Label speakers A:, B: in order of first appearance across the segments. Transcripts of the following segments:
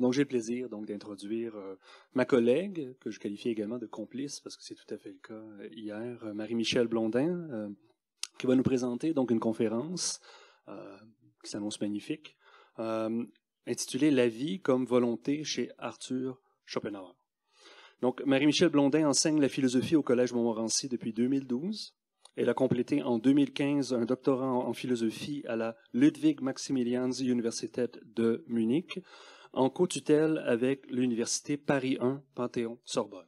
A: Donc j'ai le plaisir donc d'introduire euh, ma collègue que je qualifie également de complice parce que c'est tout à fait le cas euh, hier, euh, Marie-Michel Blondin, qui va nous présenter donc une conférence qui s'annonce magnifique, intitulée La vie comme volonté chez Arthur Schopenhauer. Donc Marie-Michel Blondin enseigne la philosophie au Collège Montmorency depuis 2012. Elle a complété en 2015 un doctorat en philosophie à la Ludwig Maximilians Universität de Munich en co-tutelle avec l'Université Paris 1 Panthéon-Sorbonne.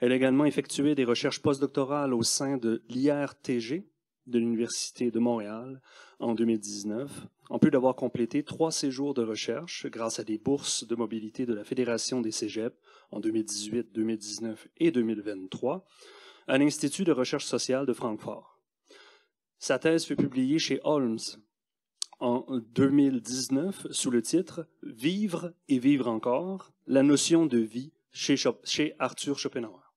A: Elle a également effectué des recherches postdoctorales au sein de l'IRTG de l'Université de Montréal en 2019, en plus d'avoir complété trois séjours de recherche grâce à des bourses de mobilité de la Fédération des cégeps en 2018, 2019 et 2023 à l'Institut de recherche sociale de Francfort. Sa thèse fut publiée chez Holmes en 2019 sous le titre Vivre et vivre encore, la notion de vie chez, Arthur Schopenhauer.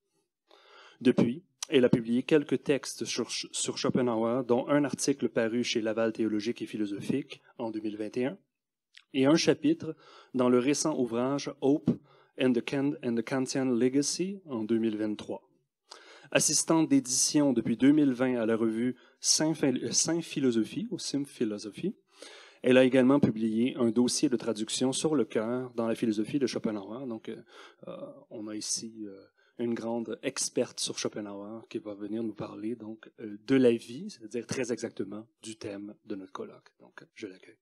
A: Depuis, elle a publié quelques textes sur, Schopenhauer, dont un article paru chez Laval Théologique et Philosophique en 2021, et un chapitre dans le récent ouvrage Hope and the, and the Kantian Legacy en 2023. Assistante d'édition depuis 2020 à la revue Saint-Philosophie, ou Sim Philosophy, elle a également publié un dossier de traduction sur le cœur dans la philosophie de Schopenhauer. Donc, euh, euh, on a ici euh, une grande experte sur Schopenhauer qui va venir nous parler donc de la vie, c'est-à-dire très exactement du thème de notre colloque. Donc, je l'accueille.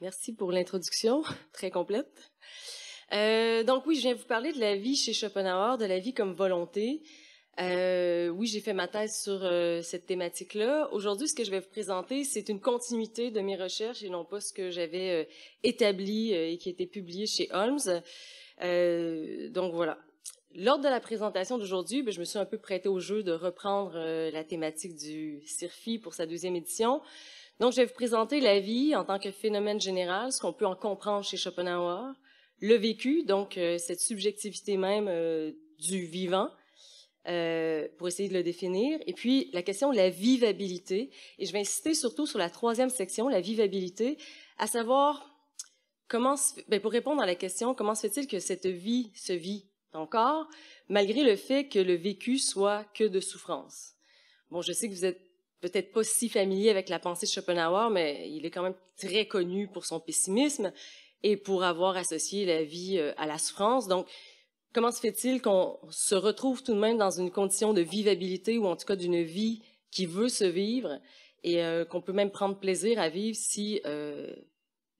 B: Merci pour l'introduction, très complète. donc oui, je viens vous parler de la vie chez Schopenhauer, de la vie comme volonté. Euh, oui, j'ai fait ma thèse sur euh, cette thématique-là. Aujourd'hui, ce que je vais vous présenter, c'est une continuité de mes recherches et non pas ce que j'avais euh, établi euh, et qui était publié chez Holmes. donc voilà. Lors de la présentation d'aujourd'hui, ben, je me suis un peu prêtée au jeu de reprendre la thématique du CIRFI pour sa deuxième édition. Donc, je vais vous présenter la vie en tant que phénomène général, ce qu'on peut en comprendre chez Schopenhauer, le vécu, donc cette subjectivité même du vivant, euh, pour essayer de le définir. Et puis, la question de la vivabilité. Et je vais insister surtout sur la troisième section, la vivabilité, à savoir, comment, ben, pour répondre à la question, comment se fait-il que cette vie se vit encore, malgré le fait que le vécu soit que de souffrance? Bon, je sais que vous êtes peut-être pas si familier avec la pensée de Schopenhauer, mais il est quand même très connu pour son pessimisme et pour avoir associé la vie euh, à la souffrance. Donc, comment se fait-il qu'on se retrouve tout de même dans une condition de vivabilité ou en tout cas d'une vie qui veut se vivre et euh, qu'on peut même prendre plaisir à vivre si euh,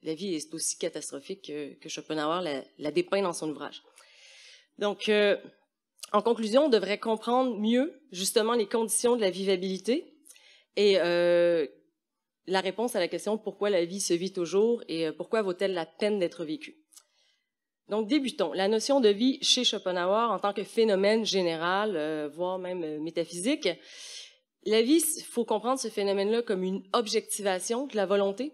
B: la vie est aussi catastrophique que, Schopenhauer la, dépeint dans son ouvrage. Donc, euh, en conclusion, on devrait comprendre mieux justement les conditions de la vivabilité et la réponse à la question pourquoi la vie se vit toujours et pourquoi vaut-elle la peine d'être vécue. Donc, débutons. La notion de vie chez Schopenhauer en tant que phénomène général, euh, voire même euh, métaphysique. La vie, il faut comprendre ce phénomène-là comme une objectivation de la volonté.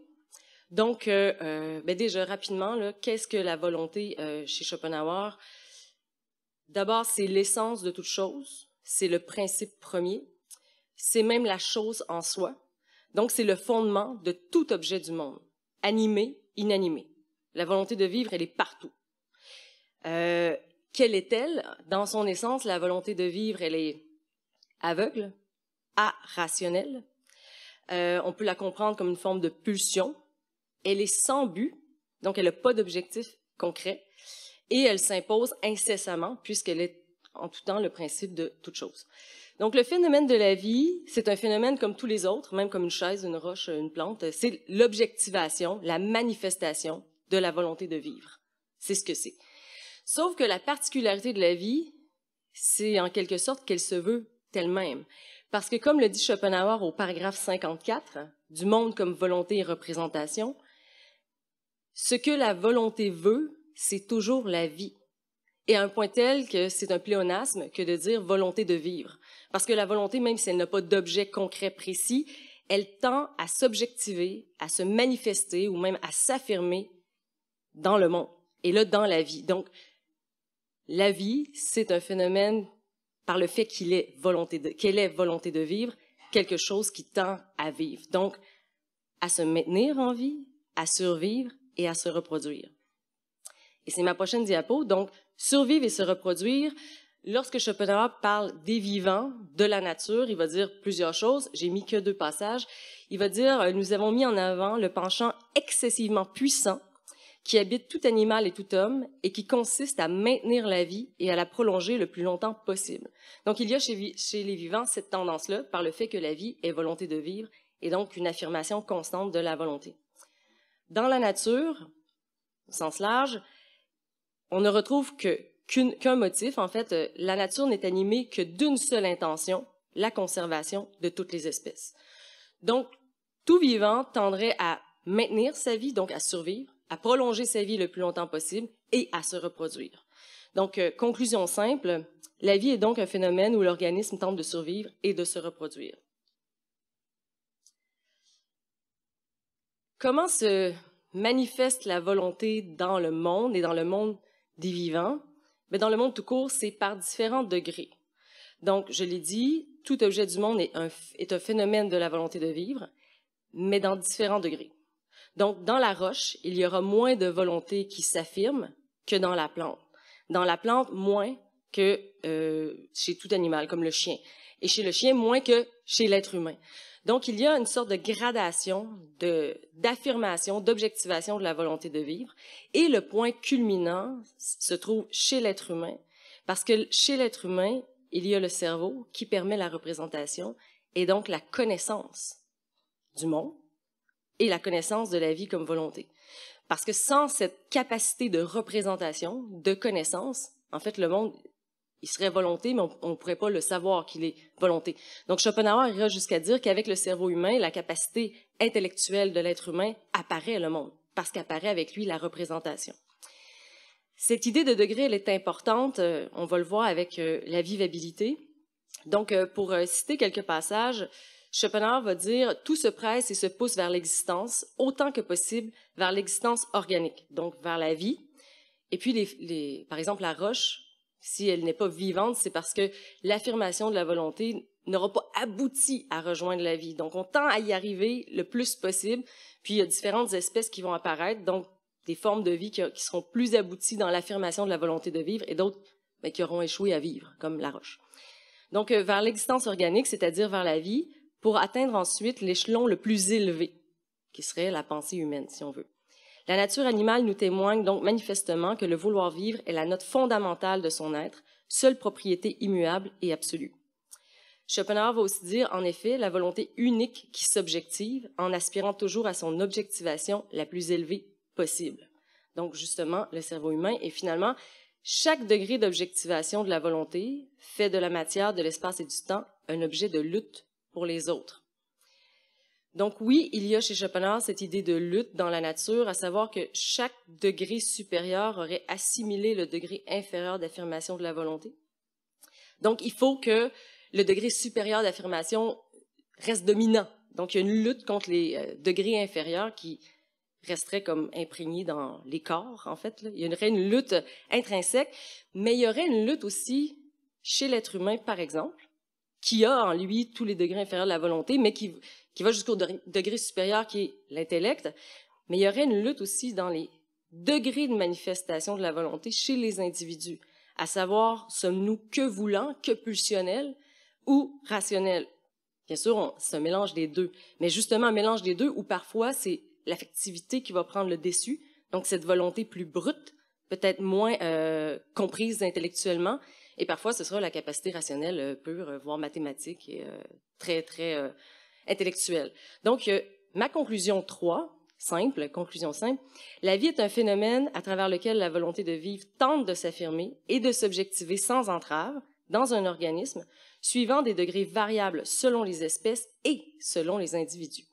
B: Donc, euh, euh ben déjà rapidement, qu'est-ce que la volonté chez Schopenhauer D'abord, c'est l'essence de toute chose, c'est le principe premier, c'est même la chose en soi. Donc, c'est le fondement de tout objet du monde, animé, inanimé. La volonté de vivre, elle est partout. Euh, quelle est-elle Dans son essence, la volonté de vivre, elle est aveugle, irrationnelle euh, on peut la comprendre comme une forme de pulsion. Elle est sans but, donc elle n'a pas d'objectif concret, et elle s'impose incessamment puisqu'elle est en tout temps le principe de toute chose. Donc le phénomène de la vie, c'est un phénomène comme tous les autres, même comme une chaise, une roche, une plante, c'est l'objectivation, la manifestation de la volonté de vivre. C'est ce que c'est. Sauf que la particularité de la vie, c'est en quelque sorte qu'elle se veut elle-même. Parce que comme le dit Schopenhauer au paragraphe 54 du monde comme volonté et représentation, ce que la volonté veut, c'est toujours la vie. Et à un point tel que c'est un pléonasme que de dire volonté de vivre. Parce que la volonté, même si elle n'a pas d'objet concret précis, elle tend à s'objectiver, à se manifester ou même à s'affirmer dans le monde et là dans la vie. Donc, la vie, c'est un phénomène par le fait qu'il est volonté qu'elle est volonté de vivre, quelque chose qui tend à vivre. Donc, à se maintenir en vie, à survivre et à se reproduire. Et c'est ma prochaine diapo. Donc, survivre et se reproduire. Lorsque Schopenhauer parle des vivants, de la nature, il va dire plusieurs choses. J'ai mis que deux passages. Il va dire, euh, nous avons mis en avant le penchant excessivement puissant qui habite tout animal et tout homme et qui consiste à maintenir la vie et à la prolonger le plus longtemps possible. Donc il y a chez, les vivants cette tendance-là par le fait que la vie est volonté de vivre et donc une affirmation constante de la volonté. Dans la nature, au sens large, on ne retrouve qu'un motif. En fait, euh, la nature n'est animée que d'une seule intention, la conservation de toutes les espèces. Donc, tout vivant tendrait à maintenir sa vie, donc à survivre, à prolonger sa vie le plus longtemps possible et à se reproduire. Donc, euh, conclusion simple, la vie est donc un phénomène où l'organisme tente de survivre et de se reproduire. Comment se manifeste la volonté dans le monde et dans le monde des vivants? Mais dans le monde tout court, c'est par différents degrés. Donc, je l'ai dit, tout objet du monde est un phénomène de la volonté de vivre, mais dans différents degrés. Donc, dans la roche, il y aura moins de volonté qui s'affirme que dans la plante. Dans la plante, moins que euh, chez tout animal, comme le chien. Et chez le chien, moins que chez l'être humain. Donc, il y a une sorte de gradation, d'affirmation, d'objectivation de la volonté de vivre. Et le point culminant se trouve chez l'être humain, parce que chez l'être humain, il y a le cerveau qui permet la représentation et donc la connaissance du monde, et la connaissance de la vie comme volonté. Parce que sans cette capacité de représentation, de connaissance, en fait, le monde, il serait volonté, mais on ne pourrait pas le savoir qu'il est volonté. Donc Schopenhauer ira jusqu'à dire qu'avec le cerveau humain, la capacité intellectuelle de l'être humain apparaît le monde, parce qu'apparaît avec lui la représentation. Cette idée de degré, elle est importante, euh, on va le voir avec euh, la vivabilité. Donc, euh, pour citer quelques passages, Schopenhauer va dire tout se presse et se pousse vers l'existence, autant que possible, vers l'existence organique, donc vers la vie. Et puis, par exemple, la roche, si elle n'est pas vivante, c'est parce que l'affirmation de la volonté n'aura pas abouti à rejoindre la vie. Donc, on tend à y arriver le plus possible. Puis, il y a différentes espèces qui vont apparaître, donc des formes de vie qui, qui seront plus abouties dans l'affirmation de la volonté de vivre et d'autres ben, qui auront échoué à vivre, comme la roche. Donc, euh, vers l'existence organique, c'est-à-dire vers la vie, pour atteindre ensuite l'échelon le plus élevé, qui serait la pensée humaine, si on veut. La nature animale nous témoigne donc manifestement que le vouloir vivre est la note fondamentale de son être, seule propriété immuable et absolue. Schopenhauer va aussi dire, en effet, la volonté unique qui s'objective en aspirant toujours à son objectivation la plus élevée possible. Donc, justement, le cerveau humain est finalement, chaque degré d'objectivation de la volonté fait de la matière, de l'espace et du temps un objet de lutte pour les autres. Donc oui, il y a chez Schopenhauer cette idée de lutte dans la nature, à savoir que chaque degré supérieur aurait assimilé le degré inférieur d'affirmation de la volonté. Donc il faut que le degré supérieur d'affirmation reste dominant. Donc il y a une lutte contre les euh, degrés inférieurs qui resteraient comme imprégné dans les corps, en fait. Il y aurait une lutte intrinsèque, mais il y aurait une lutte aussi chez l'être humain, par exemple, qui a en lui tous les degrés inférieurs de la volonté, mais qui, qui va jusqu'au degré supérieur qui est l'intellect. Mais il y aurait une lutte aussi dans les degrés de manifestation de la volonté chez les individus, à savoir, sommes-nous que voulants, que pulsionnels ou rationnels? Bien sûr, c'est un mélange des deux, mais justement un mélange des deux où parfois c'est l'affectivité qui va prendre le dessus, donc cette volonté plus brute, peut-être moins euh, comprise intellectuellement, et parfois, ce sera la capacité rationnelle euh, pure, euh, voire mathématique et euh, très, très intellectuelle. Donc, ma conclusion 3, simple, conclusion simple, la vie est un phénomène à travers lequel la volonté de vivre tente de s'affirmer et de s'objectiver sans entrave dans un organisme, suivant des degrés variables selon les espèces et selon les individus.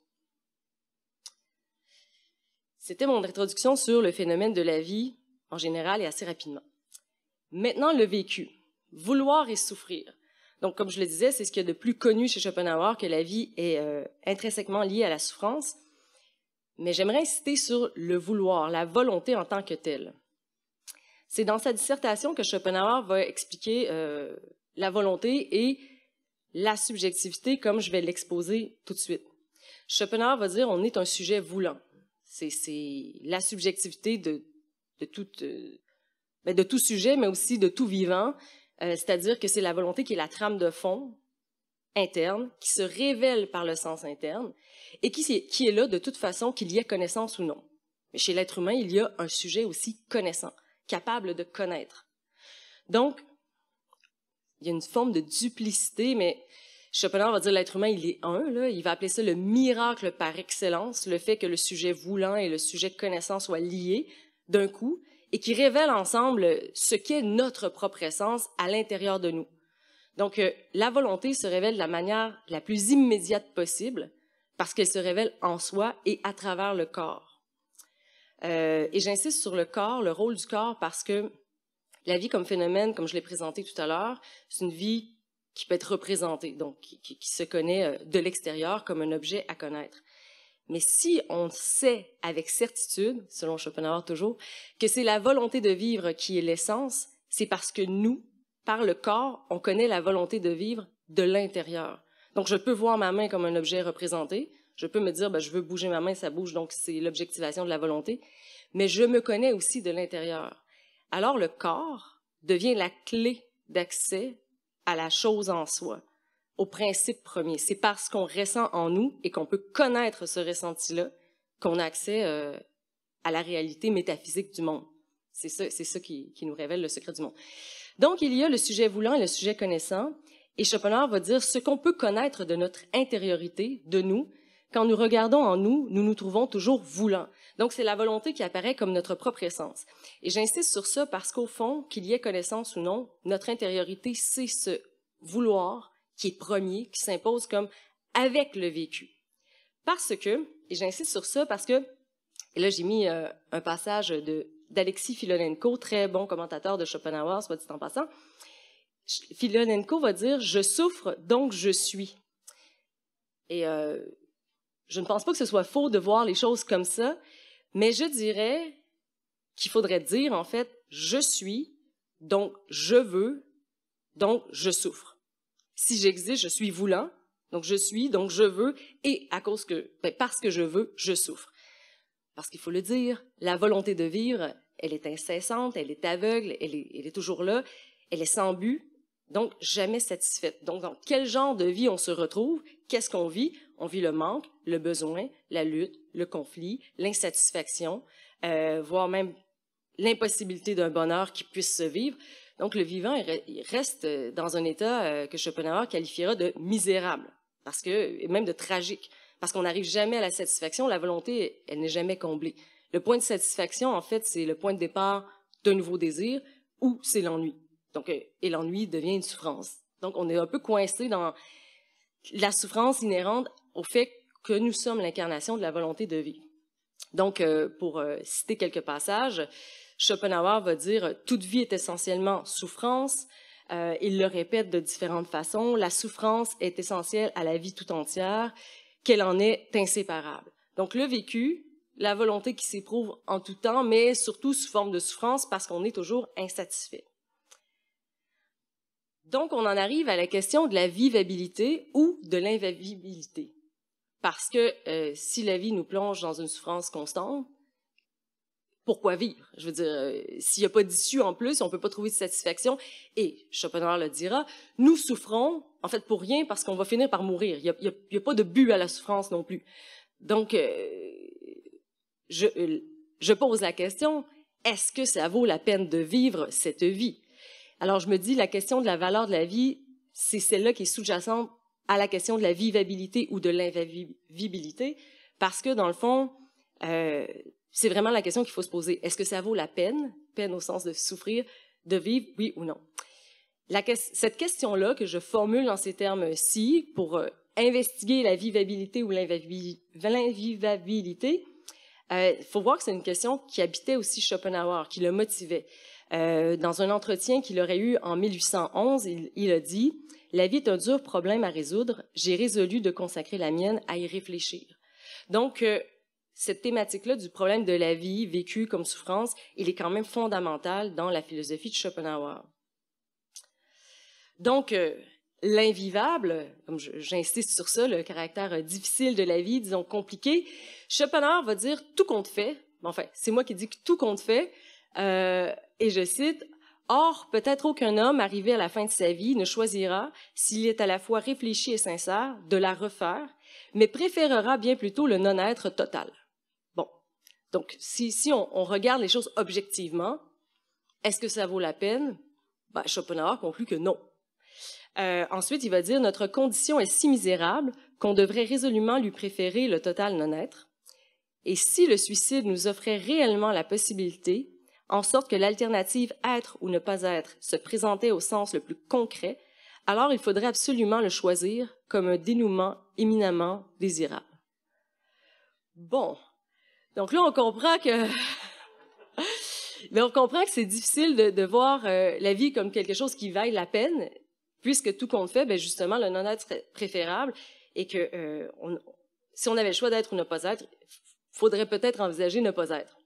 B: C'était mon introduction sur le phénomène de la vie en général et assez rapidement. Maintenant, le vécu vouloir et souffrir. Donc, comme je le disais, c'est ce qu'il y a de plus connu chez Schopenhauer, que la vie est euh, intrinsèquement liée à la souffrance. Mais j'aimerais insister sur le vouloir, la volonté en tant que telle. C'est dans sa dissertation que Schopenhauer va expliquer euh, la volonté et la subjectivité, comme je vais l'exposer tout de suite. Schopenhauer va dire on est un sujet voulant. C'est la subjectivité euh, ben, de tout sujet, mais aussi de tout vivant euh, c'est-à-dire que c'est la volonté qui est la trame de fond interne, qui se révèle par le sens interne, et qui, est là de toute façon, qu'il y ait connaissance ou non. Mais chez l'être humain, il y a un sujet aussi connaissant, capable de connaître. Donc, il y a une forme de duplicité, mais Schopenhauer va dire l'être humain, il est un, il va appeler ça le miracle par excellence, le fait que le sujet voulant et le sujet connaissant soient liés d'un coup, et qui révèle ensemble euh, ce qu'est notre propre essence à l'intérieur de nous. Donc, euh, la volonté se révèle de la manière la plus immédiate possible parce qu'elle se révèle en soi et à travers le corps. Euh, et j'insiste sur le corps, le rôle du corps, parce que la vie comme phénomène, comme je l'ai présenté tout à l'heure, c'est une vie qui peut être représentée, donc qui se connaît de l'extérieur comme un objet à connaître. Mais si on sait avec certitude, selon Schopenhauer toujours, que c'est la volonté de vivre qui est l'essence, c'est parce que nous, par le corps, on connaît la volonté de vivre de l'intérieur. Donc, je peux voir ma main comme un objet représenté. Je peux me dire, bah, je veux bouger ma main, ça bouge, donc c'est l'objectivation de la volonté. Mais je me connais aussi de l'intérieur. Alors, le corps devient la clé d'accès à la chose en soi au principe premier. C'est parce qu'on ressent en nous et qu'on peut connaître ce ressenti-là qu'on a accès euh, à la réalité métaphysique du monde. C'est ça, c'est ça qui, nous révèle le secret du monde. Donc, il y a le sujet voulant et le sujet connaissant. Et Schopenhauer va dire ce qu'on peut connaître de notre intériorité, de nous, quand nous regardons en nous, nous nous trouvons toujours voulant. Donc, c'est la volonté qui apparaît comme notre propre essence. Et j'insiste sur ça parce qu'au fond, qu'il y ait connaissance ou non, notre intériorité, c'est ce vouloir qui est premier, qui s'impose comme avec le vécu. Parce que, et j'insiste sur ça, parce que, et là j'ai mis euh, un passage de d'Alexis Filonenko, très bon commentateur de Schopenhauer, soit dit en passant. Filonenko va dire Je souffre, donc je suis. Et euh, je ne pense pas que ce soit faux de voir les choses comme ça, mais je dirais qu'il faudrait dire en fait Je suis, donc je veux, donc je souffre. Si j'existe, je suis voulant, donc je suis, donc je veux, et à cause que, ben, parce que je veux, je souffre. Parce qu'il faut le dire, la volonté de vivre, elle est incessante, elle est aveugle, elle est, toujours là, elle est sans but, donc jamais satisfaite. Donc dans quel genre de vie on se retrouve Qu'est-ce qu'on vit On vit le manque, le besoin, la lutte, le conflit, l'insatisfaction, euh, voire même l'impossibilité d'un bonheur qui puisse se vivre. Donc le vivant il reste euh, dans un état euh, que Schopenhauer qualifiera de misérable, parce que même de tragique, parce qu'on n'arrive jamais à la satisfaction. La volonté, elle n'est jamais comblée. Le point de satisfaction, en fait, c'est le point de départ d'un nouveau désir ou c'est l'ennui. Donc euh, et l'ennui devient une souffrance. Donc on est un peu coincé dans la souffrance inhérente au fait que nous sommes l'incarnation de la volonté de vie. Donc, pour citer quelques passages, Schopenhauer va dire euh, toute vie est essentiellement souffrance. Euh, il le répète de différentes façons. La souffrance est essentielle à la vie tout entière, qu'elle en est inséparable. Donc le vécu, la volonté qui s'éprouve en tout temps, mais surtout sous forme de souffrance parce qu'on est toujours insatisfait. Donc, on en arrive à la question de la vivabilité ou de l'invivabilité. Parce que euh, si la vie nous plonge dans une souffrance constante, pourquoi vivre? Je veux dire, euh, s'il n'y a pas d'issue en plus, on ne peut pas trouver de satisfaction. Et Schopenhauer le dira, nous souffrons, en fait, pour rien parce qu'on va finir par mourir. Il n'y a, pas de but à la souffrance non plus. Donc, euh, je, euh, je pose la question, est-ce que ça vaut la peine de vivre cette vie? Alors, je me dis, la question de la valeur de la vie, c'est celle-là qui est sous-jacente à la question de la vivabilité ou de l'invivibilité, parce que dans le fond, c'est vraiment la question qu'il faut se poser. Est-ce que ça vaut la peine, peine au sens de souffrir, de vivre, oui ou non? cette question-là que je formule en ces termes-ci pour euh, investiguer la vivabilité ou l'invivabilité, il euh, faut voir que c'est une question qui habitait aussi Schopenhauer, qui le motivait. Euh, dans un entretien qu'il aurait eu en 1811, il, il a dit La vie est un dur problème à résoudre. J'ai résolu de consacrer la mienne à y réfléchir. Donc, cette thématique-là du problème de la vie vécue comme souffrance, il est quand même fondamental dans la philosophie de Schopenhauer. Donc, euh, l'invivable, comme j'insiste sur ça, le caractère euh, difficile de la vie, disons compliqué, Schopenhauer va dire tout compte fait, enfin, c'est moi qui dis que tout compte fait, euh, et je cite, Or, peut-être aucun homme arrivé à la fin de sa vie ne choisira, s'il est à la fois réfléchi et sincère, de la refaire, mais préférera bien plutôt le non-être total. Donc, si, on, regarde les choses objectivement, est-ce que ça vaut la peine? Ben, Schopenhauer conclut que non. Euh, ensuite, il va dire Notre condition est si misérable qu'on devrait résolument lui préférer le total non-être. Et si le suicide nous offrait réellement la possibilité, en sorte que l'alternative être ou ne pas être se présentait au sens le plus concret, alors il faudrait absolument le choisir comme un dénouement éminemment désirable. Bon, donc là, on comprend que... Mais on comprend que c'est difficile de, voir euh, la vie comme quelque chose qui vaille la peine, puisque tout compte fait, ben justement, le non-être préférable, et que euh, si on avait le choix d'être ou ne pas être, faudrait peut-être envisager ne pas être.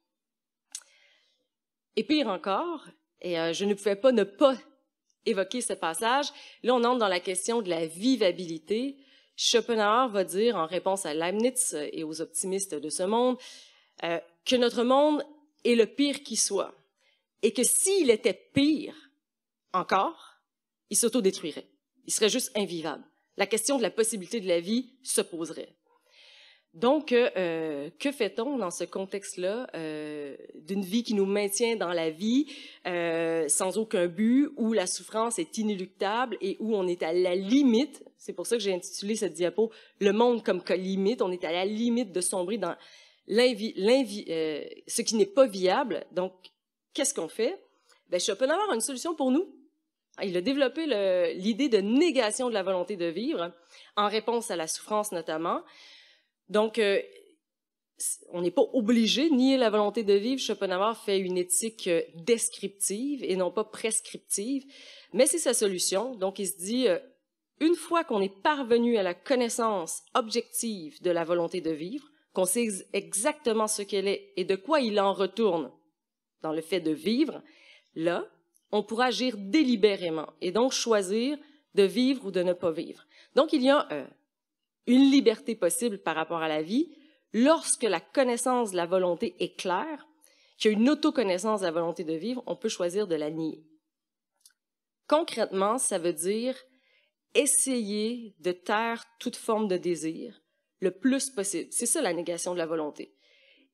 B: Et pire encore, et euh, je ne pouvais pas ne pas évoquer ce passage, là on entre dans la question de la vivabilité. Schopenhauer va dire, en réponse à Leibniz et aux optimistes de ce monde, euh, que notre monde est le pire qui soit et que s'il était pire encore, il s'autodétruirait. Il serait juste invivable. La question de la possibilité de la vie se poserait. Donc, euh, que fait-on dans ce contexte-là euh, d'une vie qui nous maintient dans la vie sans aucun but, où la souffrance est inéluctable et où on est à la limite, c'est pour ça que j'ai intitulé cette diapo Le monde comme limite, on est à la limite de sombrer dans euh, ce qui n'est pas viable. Donc, qu'est-ce qu'on fait? Bien, Schopenhauer a une solution pour nous. Il a développé l'idée de négation de la volonté de vivre, en réponse à la souffrance notamment. Donc, euh, on n'est pas obligé de nier la volonté de vivre. Schopenhauer fait une éthique euh, descriptive et non pas prescriptive, mais c'est sa solution. Donc, il se dit, une fois qu'on est parvenu à la connaissance objective de la volonté de vivre, qu'on sait exactement ce qu'elle est et de quoi il en retourne dans le fait de vivre, là, on pourra agir délibérément et donc choisir de vivre ou de ne pas vivre. Donc, il y a euh, une liberté possible par rapport à la vie lorsque la connaissance de la volonté est claire, qu'il y a une autoconnaissance de la volonté de vivre, on peut choisir de la nier. Concrètement, ça veut dire essayer de taire toute forme de désir, le plus possible. C'est ça la négation de la volonté.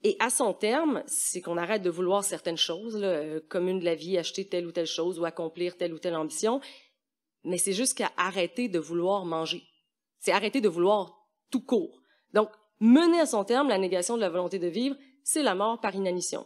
B: Et à son terme, c'est qu'on arrête de vouloir certaines choses, euh, comme une de la vie, acheter telle ou telle chose ou accomplir telle ou telle ambition, mais c'est juste qu'à arrêter de vouloir manger. C'est arrêter de vouloir tout court. Donc, mener à son terme la négation de la volonté de vivre, c'est la mort par inanition.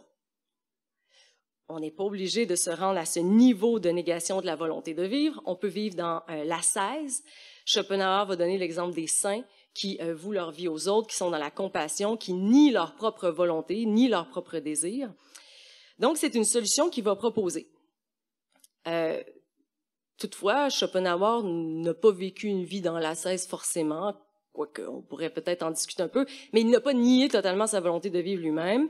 B: On n'est pas obligé de se rendre à ce niveau de négation de la volonté de vivre. On peut vivre dans euh, la 16 Schopenhauer va donner l'exemple des saints qui euh, vouent leur vie aux autres, qui sont dans la compassion, qui nient leur propre volonté, nient leur propre désir. Donc, c'est une solution qu'il va proposer. Euh, toutefois, Schopenhauer n'a pas vécu une vie dans la cesse forcément, quoique on pourrait peut-être en discuter un peu, mais il n'a pas nié totalement sa volonté de vivre lui-même.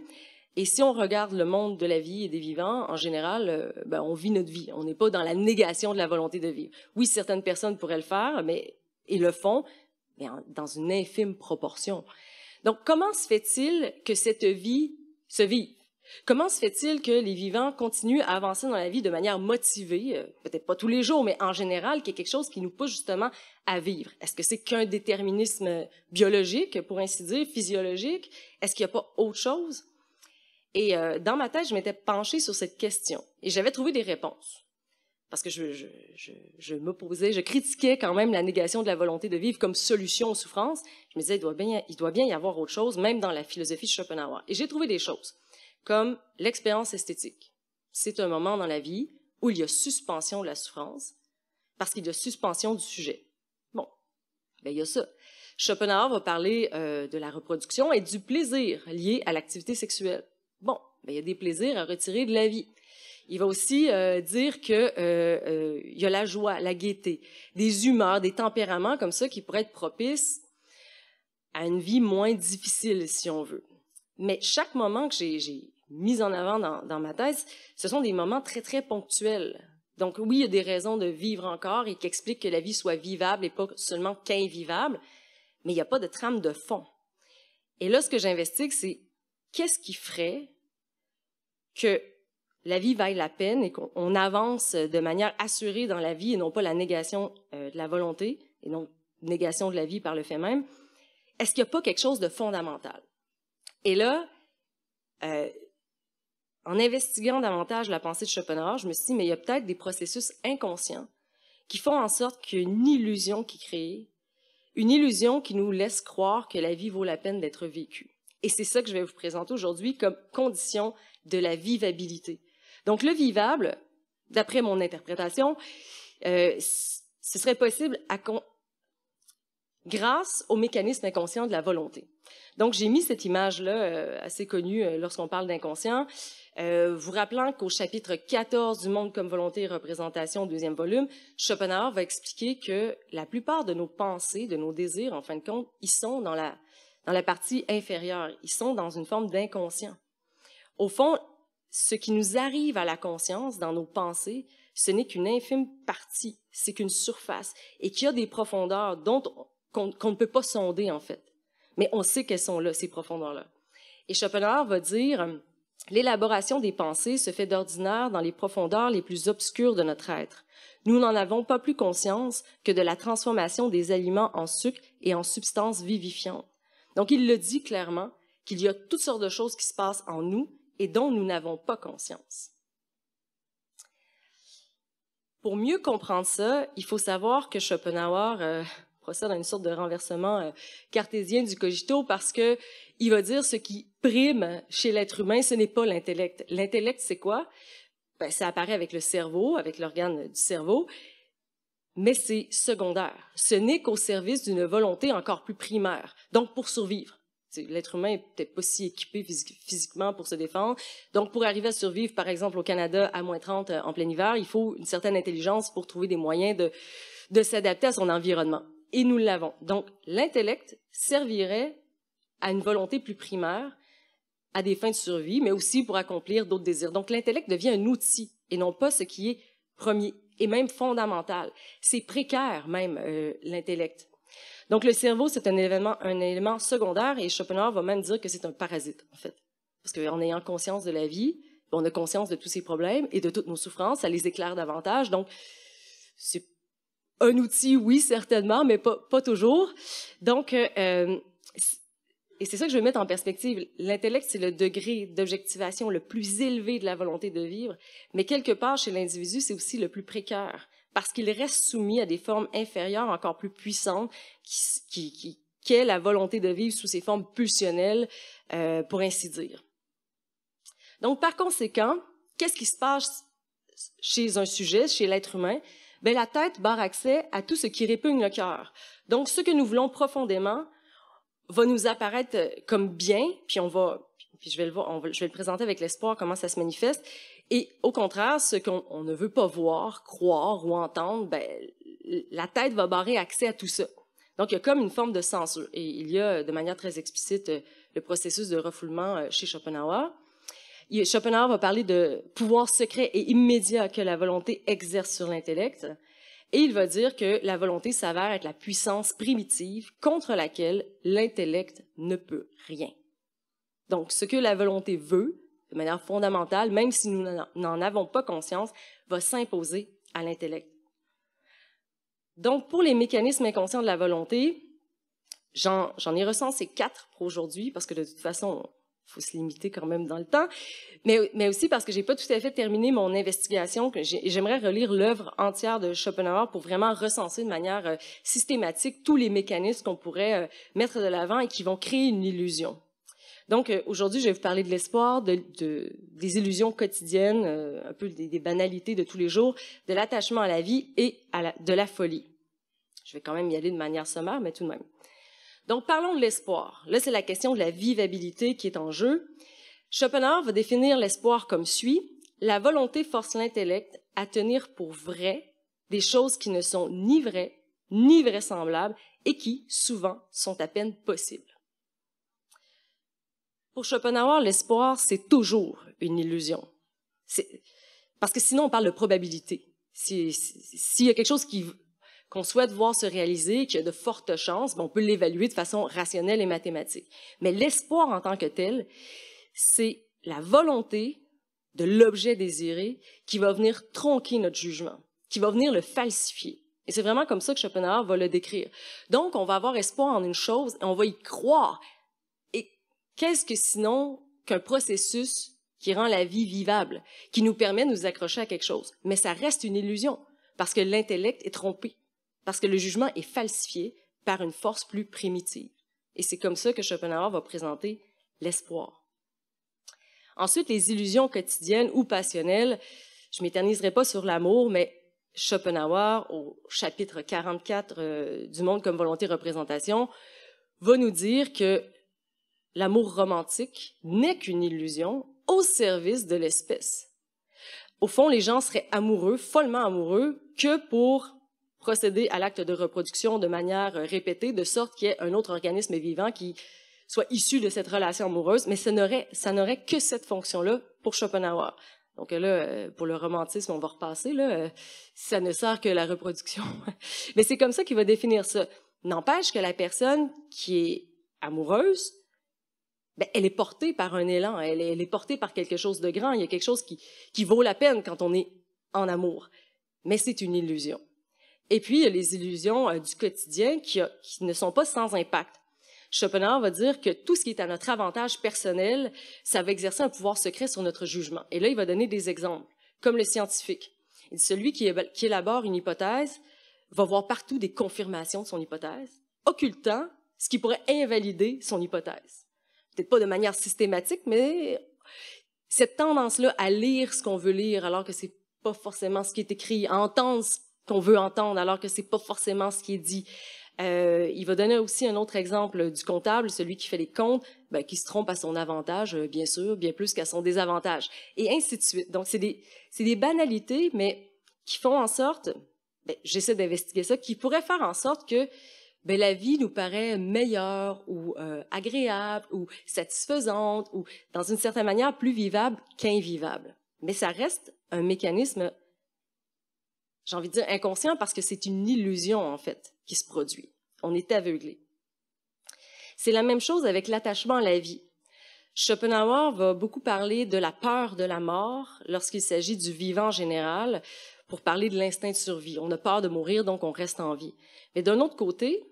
B: Et si on regarde le monde de la vie et des vivants, en général, euh, ben, on vit notre vie. On n'est pas dans la négation de la volonté de vivre. Oui, certaines personnes pourraient le faire, mais ils le font, mais dans une infime proportion. Donc, comment se fait-il que cette vie se vive? Comment se fait-il que les vivants continuent à avancer dans la vie de manière motivée, euh, peut-être pas tous les jours, mais en général, qu'il y ait quelque chose qui nous pousse justement à vivre? Est-ce que c'est qu'un déterminisme biologique, pour ainsi dire, physiologique? Est-ce qu'il n'y a pas autre chose? Et euh, dans ma tête, je m'étais penchée sur cette question et j'avais trouvé des réponses parce que je, je, je, je m'opposais, je critiquais quand même la négation de la volonté de vivre comme solution aux souffrances. Je me disais, il doit bien, il doit bien y avoir autre chose, même dans la philosophie de Schopenhauer. Et j'ai trouvé des choses, comme l'expérience esthétique. C'est un moment dans la vie où il y a suspension de la souffrance, parce qu'il y a suspension du sujet. Bon, ben, il y a ça. Schopenhauer va parler euh, de la reproduction et du plaisir lié à l'activité sexuelle. Bon, ben il y a des plaisirs à retirer de la vie. Il va aussi euh, dire que euh, euh, il y a la joie, la gaieté, des humeurs, des tempéraments comme ça qui pourraient être propices à une vie moins difficile, si on veut. Mais chaque moment que j'ai mis en avant dans, dans ma thèse, ce sont des moments très, très ponctuels. Donc oui, il y a des raisons de vivre encore et qui expliquent que la vie soit vivable et pas seulement qu'invivable, mais il n'y a pas de trame de fond. Et là, ce que j'investigue, c'est qu'est-ce qui ferait que la vie vaille la peine et qu'on avance de manière assurée dans la vie et non pas la négation euh, de la volonté et non négation de la vie par le fait même, est-ce qu'il n'y a pas quelque chose de fondamental? Et là, euh, en investiguant davantage la pensée de Schopenhauer, je me suis dit, mais il y a peut-être des processus inconscients qui font en sorte qu'il y illusion qui crée, une illusion qui nous laisse croire que la vie vaut la peine d'être vécue. Et c'est ça que je vais vous présenter aujourd'hui comme condition de la vivabilité. Donc, le vivable, d'après mon interprétation, euh, ce serait possible à grâce au mécanisme inconscient de la volonté. Donc, j'ai mis cette image-là, euh, assez connue euh, lorsqu'on parle d'inconscient, euh, vous rappelant qu'au chapitre 14 du Monde comme volonté et représentation, deuxième volume, Schopenhauer va expliquer que la plupart de nos pensées, de nos désirs, en fin de compte, ils sont dans la, dans la partie inférieure, ils sont dans une forme d'inconscient. Au fond, ce qui nous arrive à la conscience dans nos pensées, ce n'est qu'une infime partie, c'est qu'une surface, et qu'il y a des profondeurs dont qu'on ne peut pas sonder en fait. Mais on sait qu'elles sont là, ces profondeurs-là. Et Schopenhauer va dire, l'élaboration des pensées se fait d'ordinaire dans les profondeurs les plus obscures de notre être. Nous n'en avons pas plus conscience que de la transformation des aliments en sucre et en substances vivifiantes. Donc il le dit clairement qu'il y a toutes sortes de choses qui se passent en nous et dont nous n'avons pas conscience. Pour mieux comprendre ça, il faut savoir que Schopenhauer euh, procède à une sorte de renversement euh, cartésien du cogito parce que il va dire ce qui prime chez l'être humain, ce n'est pas l'intellect. L'intellect, c'est quoi ben, ça apparaît avec le cerveau, avec l'organe du cerveau, mais c'est secondaire. Ce n'est qu'au service d'une volonté encore plus primaire. Donc, pour survivre, L'être humain n'est peut-être pas si équipé physiquement pour se défendre. Donc, pour arriver à survivre, par exemple, au Canada à moins 30 euh, en plein hiver, il faut une certaine intelligence pour trouver des moyens de, s'adapter à son environnement. Et nous l'avons. Donc, l'intellect servirait à une volonté plus primaire, à des fins de survie, mais aussi pour accomplir d'autres désirs. Donc, l'intellect devient un outil et non pas ce qui est premier et même fondamental. C'est précaire même euh, l'intellect donc, le cerveau, c'est un élément secondaire et Schopenhauer va même dire que c'est un parasite, en fait. Parce qu'en ayant conscience de la vie, on a conscience de tous ces problèmes et de toutes nos souffrances, ça les éclaire davantage. Donc, c'est un outil, oui, certainement, mais pas, toujours. Donc, euh, euh, et c'est ça que je veux mettre en perspective. L'intellect, c'est le degré d'objectivation le plus élevé de la volonté de vivre, mais quelque part, chez l'individu, c'est aussi le plus précaire parce qu'il reste soumis à des formes inférieures encore plus puissantes qui, qu'est la volonté de vivre sous ces formes pulsionnelles, euh, pour ainsi dire. Donc, par conséquent, qu'est-ce qui se passe chez un sujet, chez l'être humain? Ben, la tête barre accès à tout ce qui répugne le cœur. Donc, ce que nous voulons profondément va nous apparaître comme bien, puis on va, puis je vais le on va, je vais le présenter avec l'espoir comment ça se manifeste, et au contraire, ce qu'on ne veut pas voir, croire ou entendre, ben, la tête va barrer accès à tout ça. Donc, il y a comme une forme de censure. Et il y a, euh, de manière très explicite, euh, le processus de refoulement euh, chez Schopenhauer. Schopenhauer va parler de pouvoir secret et immédiat que la volonté exerce sur l'intellect. Et il va dire que la volonté s'avère être la puissance primitive contre laquelle l'intellect ne peut rien. Donc, ce que la volonté veut, de manière fondamentale, même si nous n'en avons pas conscience, va s'imposer à l'intellect. Donc, pour les mécanismes inconscients de la volonté, j'en ai recensé quatre pour aujourd'hui, parce que de toute façon, il faut se limiter quand même dans le temps, mais, mais aussi parce que j'ai pas tout à fait terminé mon investigation, que j'aimerais relire l'œuvre entière de Schopenhauer pour vraiment recenser de manière euh, systématique tous les mécanismes qu'on pourrait euh, mettre de l'avant et qui vont créer une illusion donc, euh, aujourd'hui, je vais vous parler de l'espoir, des illusions quotidiennes, euh, un peu des, banalités de tous les jours, de l'attachement à la vie et de la folie. Je vais quand même y aller de manière sommaire, mais tout de même. Donc, parlons de l'espoir. Là, c'est la question de la vivabilité qui est en jeu. Schopenhauer va définir l'espoir comme suit. La volonté force l'intellect à tenir pour vrai des choses qui ne sont ni vraies, ni vraisemblables et qui, souvent, sont à peine possibles. Pour Schopenhauer, l'espoir, c'est toujours une illusion. Parce que sinon, on parle de probabilité. S'il y a quelque chose qu'on souhaite voir se réaliser, qu'il y a de fortes chances, ben, on peut l'évaluer de façon rationnelle et mathématique. Mais l'espoir en tant que tel, c'est la volonté de l'objet désiré qui va venir tronquer notre jugement, qui va venir le falsifier. Et c'est vraiment comme ça que Schopenhauer va le décrire. Donc, on va avoir espoir en une chose et on va y croire Qu'est-ce que sinon qu'un processus qui rend la vie vivable, qui nous permet de nous accrocher à quelque chose? Mais ça reste une illusion, parce que l'intellect est trompé, parce que le jugement est falsifié par une force plus primitive. Et c'est comme ça que Schopenhauer va présenter l'espoir. Ensuite, les illusions quotidiennes ou passionnelles. Je m'éterniserai pas sur l'amour, mais Schopenhauer, au chapitre 44 euh, du Monde comme volonté représentation, va nous dire que l'amour romantique n'est qu'une illusion au service de l'espèce. Au fond, les gens seraient amoureux, follement amoureux, que pour procéder à l'acte de reproduction de manière répétée, de sorte qu'il y ait un autre organisme vivant qui soit issu de cette relation amoureuse, mais ça n'aurait que cette fonction-là pour Schopenhauer. Donc là, euh, pour le romantisme, on va repasser, là, euh, ça ne sert que la reproduction. Mais c'est comme ça qu'il va définir ça. N'empêche que la personne qui est amoureuse ben, elle est portée par un élan, elle est, portée par quelque chose de grand, il y a quelque chose qui, vaut la peine quand on est en amour. Mais c'est une illusion. Et puis, il y a les illusions euh, du quotidien qui, ne sont pas sans impact. Schopenhauer va dire que tout ce qui est à notre avantage personnel, ça va exercer un pouvoir secret sur notre jugement. Et là, il va donner des exemples, comme le scientifique. celui qui élabore une hypothèse va voir partout des confirmations de son hypothèse, occultant ce qui pourrait invalider son hypothèse peut-être pas de manière systématique, mais cette tendance-là à lire ce qu'on veut lire alors que c'est pas forcément ce qui est écrit, à entendre ce qu'on veut entendre alors que c'est pas forcément ce qui est dit. Euh, il va donner aussi un autre exemple du comptable, celui qui fait les comptes, ben, qui se trompe à son avantage, euh, bien sûr, bien plus qu'à son désavantage, et ainsi de suite. Donc, c'est des, des banalités, mais qui font en sorte, ben, j'essaie d'investiguer ça, qui pourraient faire en sorte que ben, la vie nous paraît meilleure ou euh, agréable ou satisfaisante ou dans une certaine manière plus vivable qu'invivable. Mais ça reste un mécanisme, j'ai envie de dire inconscient parce que c'est une illusion en fait qui se produit. On est aveuglé. C'est la même chose avec l'attachement à la vie. Schopenhauer va beaucoup parler de la peur de la mort lorsqu'il s'agit du vivant en général pour parler de l'instinct de survie. On a peur de mourir, donc on reste en vie. Mais d'un autre côté,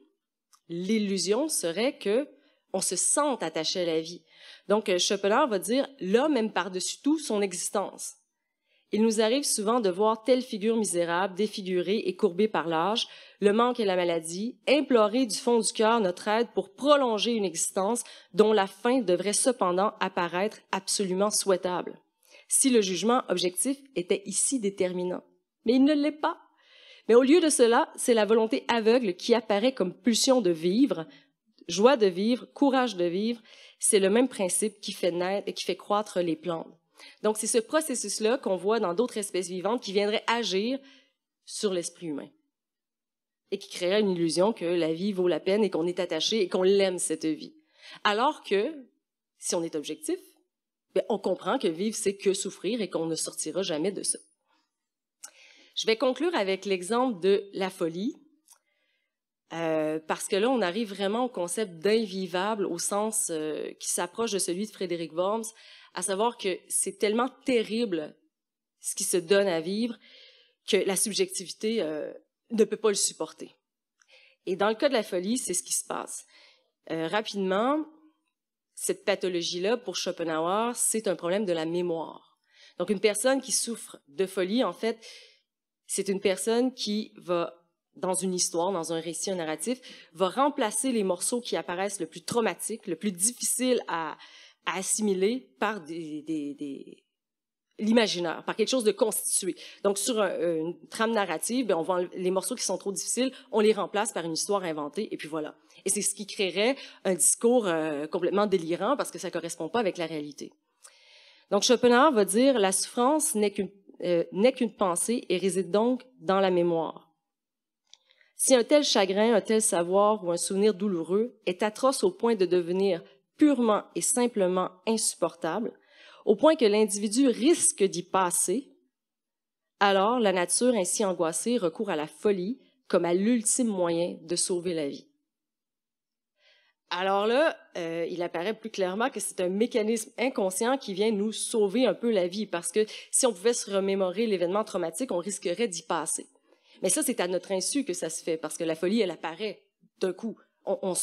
B: l'illusion serait que on se sente attaché à la vie. Donc, euh, Schopenhauer va dire l'homme aime par-dessus tout son existence. Il nous arrive souvent de voir telle figure misérable, défigurée et courbée par l'âge, le manque et la maladie, implorer du fond du cœur notre aide pour prolonger une existence dont la fin devrait cependant apparaître absolument souhaitable. Si le jugement objectif était ici déterminant. Mais il ne l'est pas. Mais au lieu de cela, c'est la volonté aveugle qui apparaît comme pulsion de vivre, joie de vivre, courage de vivre. C'est le même principe qui fait naître et qui fait croître les plantes. Donc, c'est ce processus-là qu'on voit dans d'autres espèces vivantes qui viendraient agir sur l'esprit humain et qui créerait une illusion que la vie vaut la peine et qu'on est attaché et qu'on l'aime, cette vie. Alors que, si on est objectif, ben, on comprend que vivre, c'est que souffrir et qu'on ne sortira jamais de ça. Je vais conclure avec l'exemple de la folie, euh, parce que là, on arrive vraiment au concept d'invivable au sens euh, qui s'approche de celui de Frédéric Worms, à savoir que c'est tellement terrible ce qui se donne à vivre que la subjectivité euh, ne peut pas le supporter. Et dans le cas de la folie, c'est ce qui se passe. rapidement, cette pathologie-là, pour Schopenhauer, c'est un problème de la mémoire. Donc une personne qui souffre de folie, en fait, c'est une personne qui va dans une histoire, dans un récit, un narratif, va remplacer les morceaux qui apparaissent le plus traumatiques, le plus difficile à, assimiler par des, l'imaginaire, par quelque chose de constitué. Donc, sur euh, une trame narrative, ben, on va, les morceaux qui sont trop difficiles, on les remplace par une histoire inventée, et puis voilà. Et c'est ce qui créerait un discours euh, complètement délirant parce que ça correspond pas avec la réalité. Donc, Schopenhauer va dire la souffrance n'est qu'une euh, n'est qu'une pensée et réside donc dans la mémoire. Si un tel chagrin, un tel savoir ou un souvenir douloureux est atroce au point de devenir purement et simplement insupportable, au point que l'individu risque d'y passer, alors la nature ainsi angoissée recourt à la folie comme à l'ultime moyen de sauver la vie. Alors là, euh, il apparaît plus clairement que c'est un mécanisme inconscient qui vient nous sauver un peu la vie, parce que si on pouvait se remémorer l'événement traumatique, on risquerait d'y passer. Mais ça, c'est à notre insu que ça se fait, parce que la folie, elle apparaît d'un coup. On,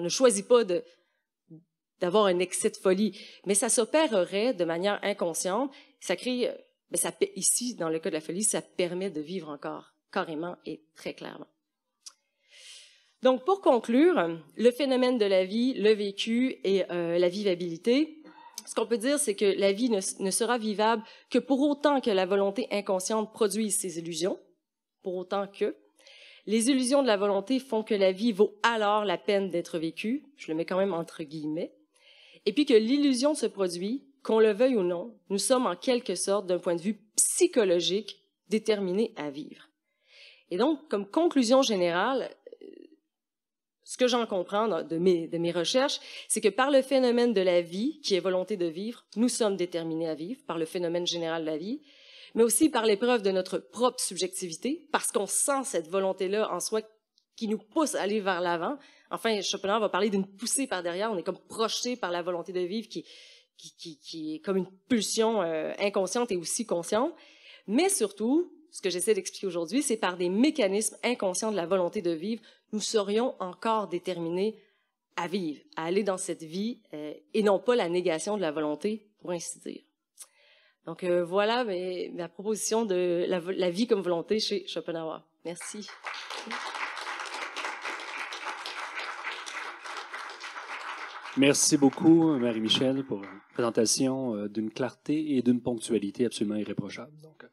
B: ne choisit pas d'avoir un excès de folie, mais ça s'opérerait de manière inconsciente. Ça crée, euh, mais ça, ici, dans le cas de la folie, ça permet de vivre encore, carrément et très clairement. Donc, pour conclure, le phénomène de la vie, le vécu et euh, la vivabilité, ce qu'on peut dire, c'est que la vie ne, ne, sera vivable que pour autant que la volonté inconsciente produise ses illusions, pour autant que. Les illusions de la volonté font que la vie vaut alors la peine d'être vécue, je le mets quand même entre guillemets, et puis que l'illusion se produit, qu'on le veuille ou non, nous sommes en quelque sorte, d'un point de vue psychologique, déterminés à vivre. Et donc, comme conclusion générale, ce que j'en comprends de mes, de mes recherches, c'est que par le phénomène de la vie, qui est volonté de vivre, nous sommes déterminés à vivre, par le phénomène général de la vie, mais aussi par l'épreuve de notre propre subjectivité, parce qu'on sent cette volonté-là en soi qui nous pousse à aller vers l'avant. Enfin, Schopenhauer va parler d'une poussée par derrière, on est comme projeté par la volonté de vivre qui, qui, qui, est comme une pulsion euh, inconsciente et aussi consciente. Mais surtout, ce que j'essaie d'expliquer aujourd'hui, c'est par des mécanismes inconscients de la volonté de vivre, nous serions encore déterminés à vivre, à aller dans cette vie, euh, et non pas la négation de la volonté, pour ainsi dire. Donc euh, voilà ma proposition de la, vie comme volonté chez Schopenhauer. Merci.
A: Merci beaucoup, Marie-Michel, pour une présentation euh, d'une clarté et d'une ponctualité absolument irréprochable. Donc,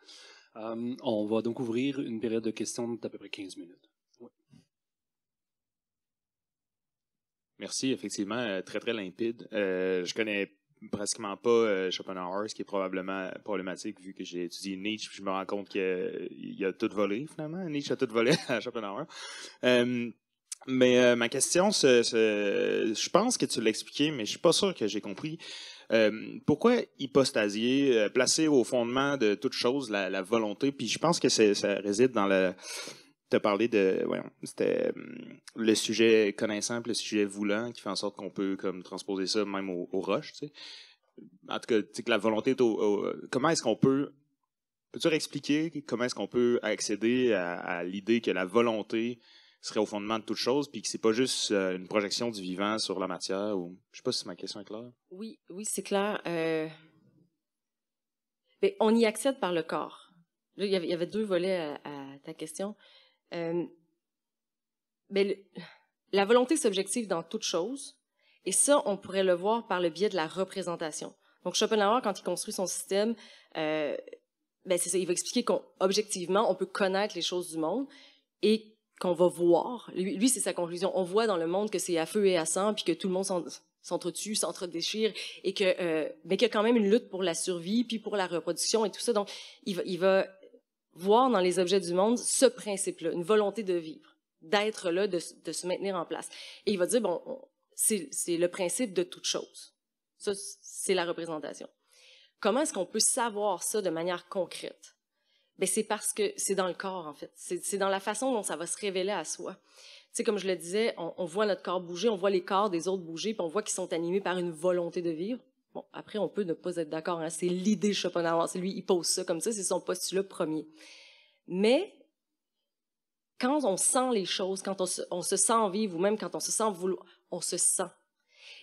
A: euh, on va donc ouvrir une période de questions d'à peu près 15 minutes. Merci, effectivement, euh, très très limpide. Euh, je connais pratiquement pas Schopenhauer, ce qui est probablement problématique vu que j'ai étudié Nietzsche, je me rends compte qu'il y a, tout volé finalement. Nietzsche a tout volé à Schopenhauer. Mais euh, ma question, je pense que tu l'as expliqué, mais je suis pas sûr que j'ai compris. Euh, pourquoi hypostasier, euh, placer au fondement de toute chose la, volonté, puis je pense que ça réside dans le... Tu as parlé de... c'était hum, le sujet connaissant, le sujet voulant, qui fait en sorte qu'on peut comme transposer ça même aux au roches, En tout cas, que la volonté est au, Comment est-ce qu'on peut... Peux-tu expliquer comment est-ce qu'on peut accéder à l'idée que la volonté serait au fondement de toute chose, puis que c'est pas juste euh, une projection du vivant sur la matière. Ou... Je sais pas si ma question est claire.
B: Oui, oui, c'est clair. Mais euh, ben, on y accède par le corps. il y avait, deux volets à, ta question. Mais euh, ben, La volonté s'objective dans toute chose, et ça, on pourrait le voir par le biais de la représentation. Donc Schopenhauer, quand il construit son système, ben, c'est ça, il va expliquer qu'objectivement, on, on peut connaître les choses du monde, et qu'on va voir. Lui, c'est sa conclusion. On voit dans le monde que c'est à feu et à sang, puis que tout le monde sentre déchire et que mais euh, ben, qu'il y a quand même une lutte pour la survie, puis pour la reproduction et tout ça. Donc, il va, voir dans les objets du monde ce principe-là, une volonté de vivre, d'être là, de, de, se maintenir en place. Et il va dire bon, c'est le principe de toute chose. Ça, c'est la représentation. Comment est-ce qu'on peut savoir ça de manière concrète mais c'est parce que c'est dans le corps, en fait. C'est dans la façon dont ça va se révéler à soi. Tu sais, comme je le disais, on, voit notre corps bouger, on voit les corps des autres bouger, puis on voit qu'ils sont animés par une volonté de vivre. Bon, après, on peut ne pas être d'accord. Hein. C'est l'idée de Schopenhauer. C'est lui, il pose ça comme ça. C'est son postulat premier. Mais quand on sent les choses, quand on se, on se sent vivre, ou même quand on se sent vouloir, on se sent.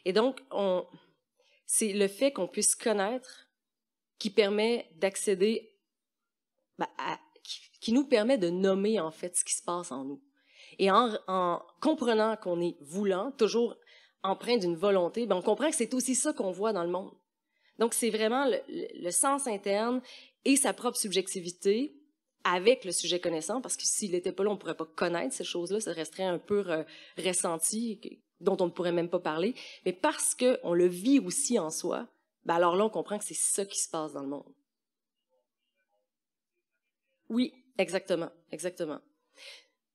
B: Et donc, c'est le fait qu'on puisse connaître qui permet d'accéder bah, qui, nous permet de nommer en fait ce qui se passe en nous. Et en, comprenant qu'on est voulant, toujours empreint d'une volonté, ben, on comprend que c'est aussi ça qu'on voit dans le monde. Donc c'est vraiment le, sens interne et sa propre subjectivité avec le sujet connaissant, parce que s'il n'était pas là, on ne pourrait pas connaître ces choses-là, ça resterait un peu euh, ressenti dont on ne pourrait même pas parler. Mais parce qu'on le vit aussi en soi, ben alors là, on comprend que c'est ça qui se passe dans le monde. Oui, exactement, exactement.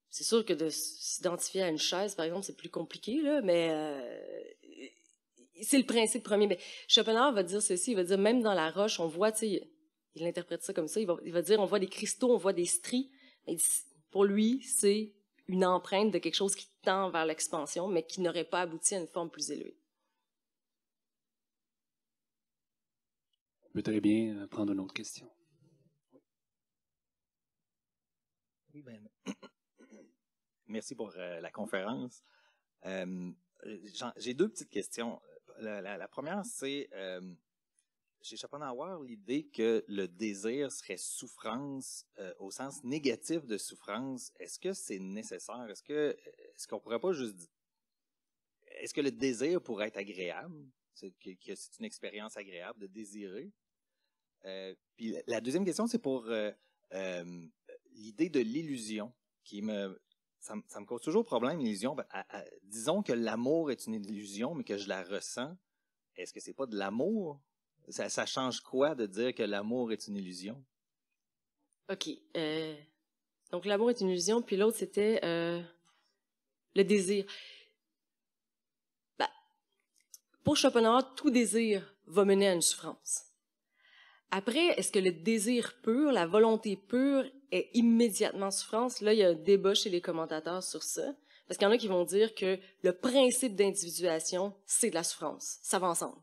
B: C'est sûr que de s'identifier à une chaise, par exemple, c'est plus compliqué, mais euh, c'est le principe premier. Mais Schopenhauer va dire ceci, il va dire même dans la roche, on voit, tu sais, il interprète ça comme ça, il va, dire on voit des cristaux, on voit des stries. pour lui, c'est une empreinte de quelque chose qui tend vers l'expansion, mais qui n'aurait pas abouti à une forme plus élevée.
A: On peut très bien euh, prendre une autre question.
C: Ben, merci pour euh, la conférence. Euh, j'ai deux petites questions. La, première, c'est euh, à avoir l'idée que le désir serait souffrance euh, au sens négatif de souffrance, est-ce que c'est nécessaire? Est-ce que est-ce qu'on pourrait pas juste Est-ce que le désir pourrait être agréable? C'est que, c'est une expérience agréable de désirer. puis la, deuxième question, c'est pour l'idée de l'illusion qui me ça, me cause toujours problème, l'illusion. Ben, disons que l'amour est une illusion, mais que je la ressens. Est-ce que c'est pas de l'amour? Ça, change quoi de dire que l'amour est une
B: illusion? OK. Euh, donc l'amour est une illusion, puis l'autre, c'était euh, le désir. Ben, pour Schopenhauer, tout désir va mener à une souffrance. Après, est-ce que le désir pur, la volonté pure, est immédiatement souffrance, là, il y a un débat chez les commentateurs sur ça. Parce qu'il y en a qui vont dire que le principe d'individuation, c'est de la souffrance. Ça va ensemble.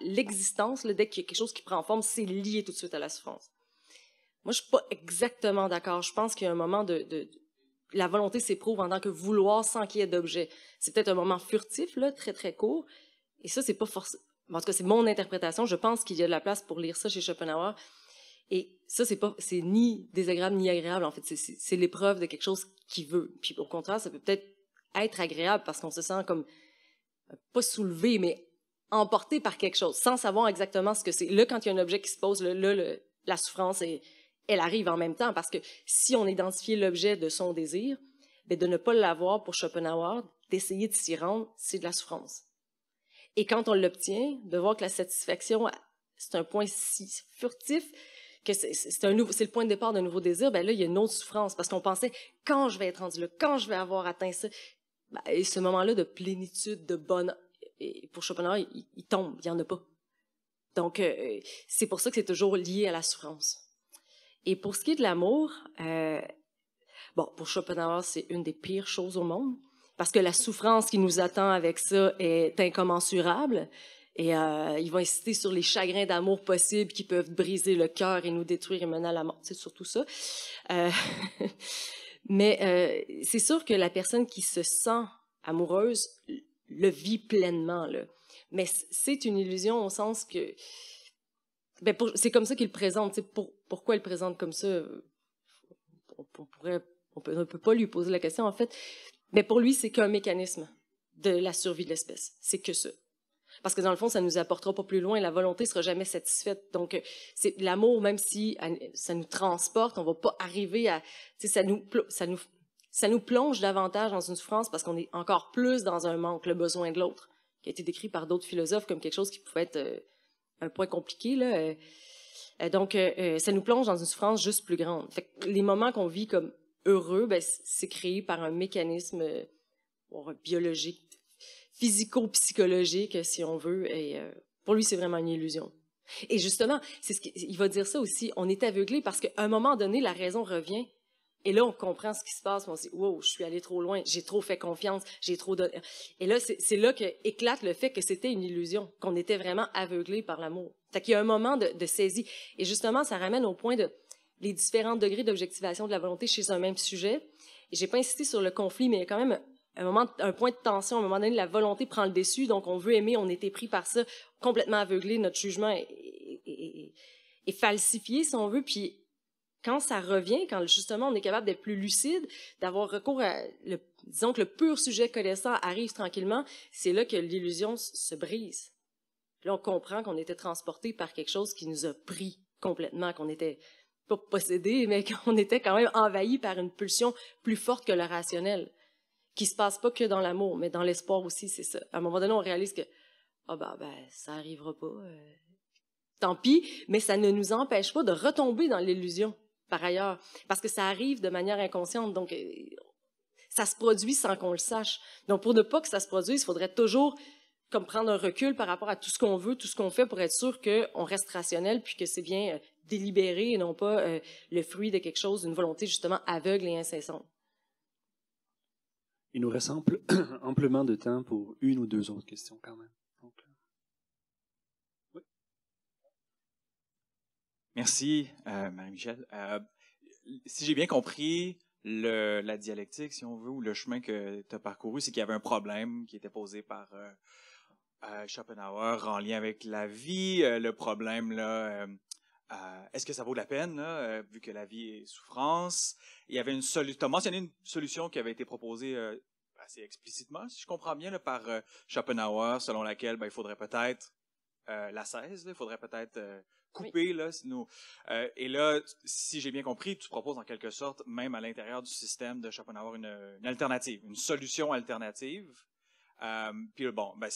B: L'existence, dès qu'il y a quelque chose qui prend forme, c'est lié tout de suite à la souffrance. Moi, je suis pas exactement d'accord. Je pense qu'il y a un moment de, la volonté s'éprouve en tant que vouloir sans qu'il y ait d'objet. C'est peut-être un moment furtif, là, très très court. Et ça, c'est pas forcément. En tout cas, c'est mon interprétation. Je pense qu'il y a de la place pour lire ça chez Schopenhauer. Et ça, c'est pas, c'est ni désagréable ni agréable. En fait, c'est l'épreuve de quelque chose qui veut. Puis au contraire, ça peut peut-être être agréable parce qu'on se sent comme euh, pas soulevé, mais emporté par quelque chose, sans savoir exactement ce que c'est. Là, quand il y a un objet qui se pose, là, la souffrance, elle arrive en même temps parce que si on identifie l'objet de son désir, ben, de ne pas l'avoir pour Schopenhauer, d'essayer de s'y rendre, c'est de la souffrance. Et quand on l'obtient, de voir que la satisfaction, c'est un point si furtif, c'est le point de départ d'un nouveau désir, ben là, il y a une autre souffrance parce qu'on pensait quand je vais être rendu là, quand je vais avoir atteint ça. Ben, et ce moment-là de plénitude, de bonheur, pour Schopenhauer, il, tombe, il n'y en a pas. Donc, euh, c'est pour ça que c'est toujours lié à la souffrance. Et pour ce qui est de l'amour, euh, bon, pour Schopenhauer, c'est une des pires choses au monde parce que la souffrance qui nous attend avec ça est incommensurable. Et euh, ils vont insister sur les chagrins d'amour possibles qui peuvent briser le cœur et nous détruire et mener à la mort. C'est surtout ça. Euh, mais euh, c'est sûr que la personne qui se sent amoureuse le vit pleinement. Là. Mais c'est une illusion au sens que... Ben c'est comme ça qu'il présente. pourquoi il présente comme ça? On, on ne peut pas lui poser la question, en fait. Mais pour lui, c'est qu'un mécanisme de la survie de l'espèce. C'est que ça parce que dans le fond, ça nous apportera pas plus loin. La volonté sera jamais satisfaite. Donc, euh, c'est l'amour, même si ça nous transporte, on va pas arriver à, ça nous, plonge davantage dans une souffrance parce qu'on est encore plus dans un manque, le besoin de l'autre, qui a été décrit par d'autres philosophes comme quelque chose qui pouvait être euh, un point compliqué euh. donc, ça nous plonge dans une souffrance juste plus grande. les moments qu'on vit comme heureux, ben, c'est créé par un mécanisme biologique physico-psychologique, si on veut. Et euh, pour lui, c'est vraiment une illusion. Et justement, c'est va dire ça aussi. On est aveuglé parce qu'à un moment donné, la raison revient. Et là, on comprend ce qui se passe. On se dit, wow, je suis allé trop loin. J'ai trop fait confiance. J'ai trop Et là, c'est là qu'éclate le fait que c'était une illusion, qu'on était vraiment aveuglé par l'amour. Fait qu'il y a un moment de, saisie. Et justement, ça ramène au point de les différents degrés d'objectivation de la volonté chez un même sujet. J'ai pas insisté sur le conflit, mais quand même un, moment, un point de tension, à un moment donné, la volonté prend le dessus, donc on veut aimer, on est pris par ça, complètement aveuglé, notre jugement est, est, est, falsifié, si on veut, puis quand ça revient, quand justement on est capable d'être plus lucide, d'avoir recours à, le, disons que le pur sujet connaissant arrive tranquillement, c'est là que l'illusion se brise. Là, on comprend qu'on était transporté par quelque chose qui nous a pris complètement, qu'on était pas possédé, mais qu'on était quand même envahi par une pulsion plus forte que le rationnel qui se passe pas que dans l'amour, mais dans l'espoir aussi, c'est ça. À un moment donné, on réalise que, ah oh ben, ben, ça arrivera pas. Euh, tant pis, mais ça ne nous empêche pas de retomber dans l'illusion, par ailleurs, parce que ça arrive de manière inconsciente, donc euh, ça se produit sans qu'on le sache. Donc, pour ne pas que ça se produise, il faudrait toujours comme prendre un recul par rapport à tout ce qu'on veut, tout ce qu'on fait pour être sûr qu'on reste rationnel, puis que c'est bien euh, délibéré et non pas le fruit de quelque chose, d'une volonté justement aveugle et incessante
A: il nous reste amplement de temps pour une ou deux autres questions quand même. Euh,
C: Merci, euh, Marie-Michel. Euh, si j'ai bien compris, la dialectique, si on veut, ou le chemin que tu as parcouru, c'est qu'il y avait un problème qui était posé par Schopenhauer en lien avec la vie, le problème là, est-ce que ça vaut la peine, là, euh, vu que la vie est souffrance? Il y avait une solution. Tu as mentionné une solution qui avait été proposée euh, assez explicitement, si je comprends bien, par euh, Schopenhauer, selon laquelle ben, il faudrait peut-être la 16, il faudrait peut-être couper. Là, et là, si j'ai bien compris, tu proposes en quelque sorte, même à l'intérieur du système de Schopenhauer, une, alternative, une solution alternative. puis bon, ben,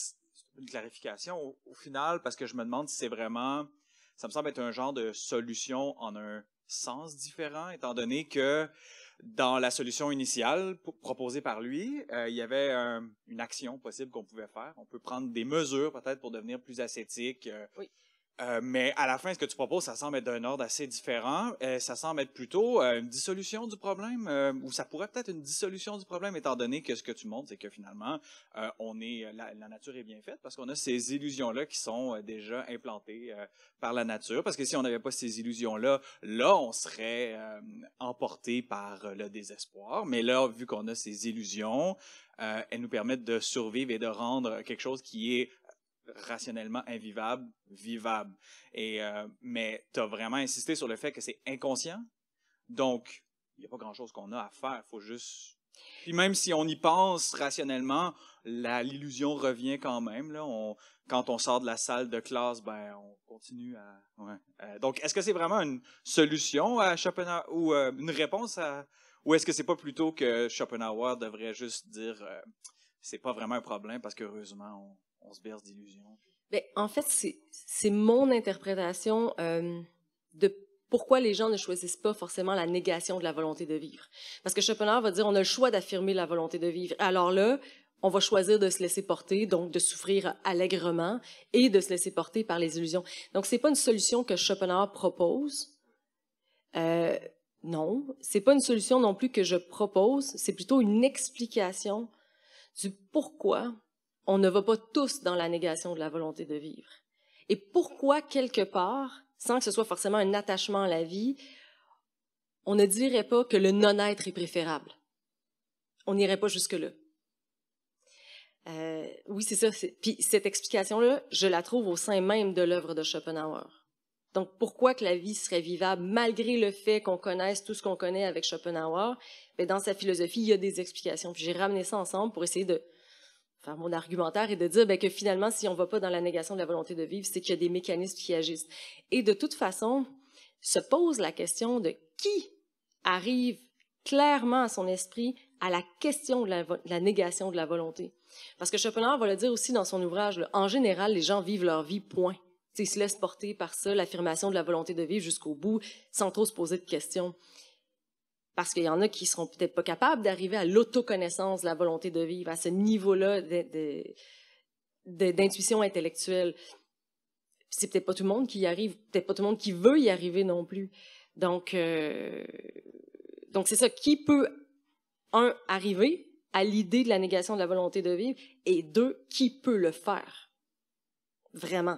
C: une clarification au, final, parce que je me demande si c'est vraiment ça me semble être un genre de solution en un sens différent, étant donné que dans la solution initiale proposée par lui, euh, il y avait euh, une action possible qu'on pouvait faire. On peut prendre des mesures peut-être pour devenir plus ascétique, euh, euh, mais à la fin, ce que tu proposes, ça semble être d'un ordre assez différent. Euh, ça semble être plutôt euh, une dissolution du problème, ou ça pourrait peut-être une dissolution du problème, étant donné que ce que tu montres, c'est que finalement, on est la, nature est bien faite parce qu'on a ces illusions-là qui sont déjà implantées par la nature. Parce que si on n'avait pas ces illusions-là, là, on serait emporté par le désespoir. Mais là, vu qu'on a ces illusions, elles nous permettent de survivre et de rendre quelque chose qui est rationnellement invivable, vivable. Et, euh, mais tu as vraiment insisté sur le fait que c'est inconscient. Donc, il n'y a pas grand-chose qu'on a à faire. Il faut juste... Puis même si on y pense rationnellement, l'illusion revient quand même. Là. quand on sort de la salle de classe, ben, on continue à... Euh, donc, est-ce que c'est vraiment une solution à Schopenhauer ou euh, une réponse à... Ou est-ce que c'est pas plutôt que Schopenhauer devrait juste dire c'est pas vraiment un problème parce qu'heureusement, on, on se berce d'illusions?
B: Ben, en fait, c'est, mon interprétation euh, de pourquoi les gens ne choisissent pas forcément la négation de la volonté de vivre. Parce que Schopenhauer va dire on a le choix d'affirmer la volonté de vivre. Alors là, on va choisir de se laisser porter, donc de souffrir allègrement et de se laisser porter par les illusions. Donc, c'est pas une solution que Schopenhauer propose. Euh, non, c'est pas une solution non plus que je propose. C'est plutôt une explication du pourquoi on ne va pas tous dans la négation de la volonté de vivre. Et pourquoi, quelque part, sans que ce soit forcément un attachement à la vie, on ne dirait pas que le non-être est préférable? On n'irait pas jusque-là. Euh, oui, c'est ça. Puis cette explication-là, je la trouve au sein même de l'œuvre de Schopenhauer. Donc pourquoi que la vie serait vivable malgré le fait qu'on connaisse tout ce qu'on connaît avec Schopenhauer? Mais ben, dans sa philosophie, il y a des explications. Puis j'ai ramené ça ensemble pour essayer de mon argumentaire est de dire ben, que finalement, si on ne va pas dans la négation de la volonté de vivre, c'est qu'il y a des mécanismes qui agissent. Et de toute façon, se pose la question de qui arrive clairement à son esprit à la question de la, négation de la volonté. Parce que Schopenhauer va le dire aussi dans son ouvrage, en général, les gens vivent leur vie, point. S'ils se laissent porter par ça, l'affirmation de la volonté de vivre jusqu'au bout, sans trop se poser de questions parce qu'il y en a qui seront peut-être pas capables d'arriver à l'autoconnaissance, la volonté de vivre, à ce niveau-là d'intuition intellectuelle. C'est peut-être pas tout le monde qui y arrive, peut-être pas tout le monde qui veut y arriver non plus. Donc, euh, donc c'est ça. Qui peut un arriver à l'idée de la négation de la volonté de vivre et deux qui peut le faire vraiment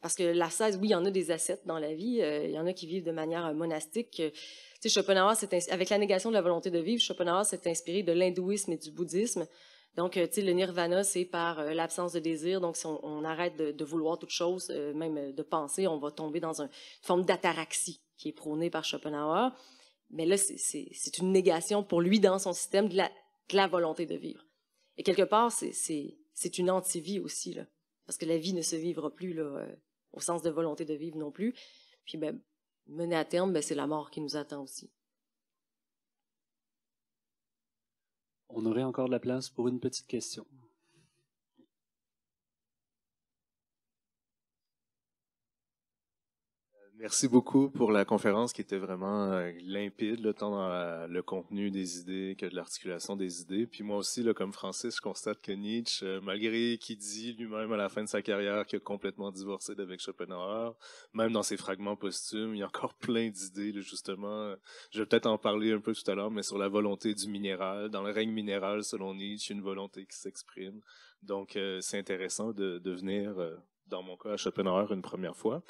B: parce que la 16, oui, il y en a des ascètes dans la vie, euh, il y en a qui vivent de manière euh, monastique. Euh, tu sais, Schopenhauer, avec la négation de la volonté de vivre, Schopenhauer s'est inspiré de l'hindouisme et du bouddhisme. Donc, tu sais, le nirvana, c'est par l'absence de désir. Donc, si on, arrête de, vouloir toute chose, même de penser, on va tomber dans une forme d'ataraxie qui est prônée par Schopenhauer. Mais là, c'est une négation pour lui dans son système de la, la volonté de vivre. Et quelque part, c'est une anti-vie aussi, là, parce que la vie ne se vivra plus là, au sens de volonté de vivre non plus. Puis, ben, mener à terme, ben, c'est la mort qui nous attend aussi.
A: On aurait encore de la place pour une petite question.
D: Merci beaucoup pour la conférence qui était vraiment euh, limpide, là, tant dans euh, le contenu des idées que de l'articulation des idées. Puis moi aussi, là, comme Francis, je constate que Nietzsche, euh, malgré qu'il dit lui-même à la fin de sa carrière qu'il a complètement divorcé d'avec Schopenhauer, même dans ses fragments posthumes, il y a encore plein d'idées, justement. Je vais peut-être en parler un peu tout à l'heure, mais sur la volonté du minéral. Dans le règne minéral, selon Nietzsche, une volonté qui s'exprime. Donc, c'est intéressant de, de venir dans mon cas à Schopenhauer une première fois.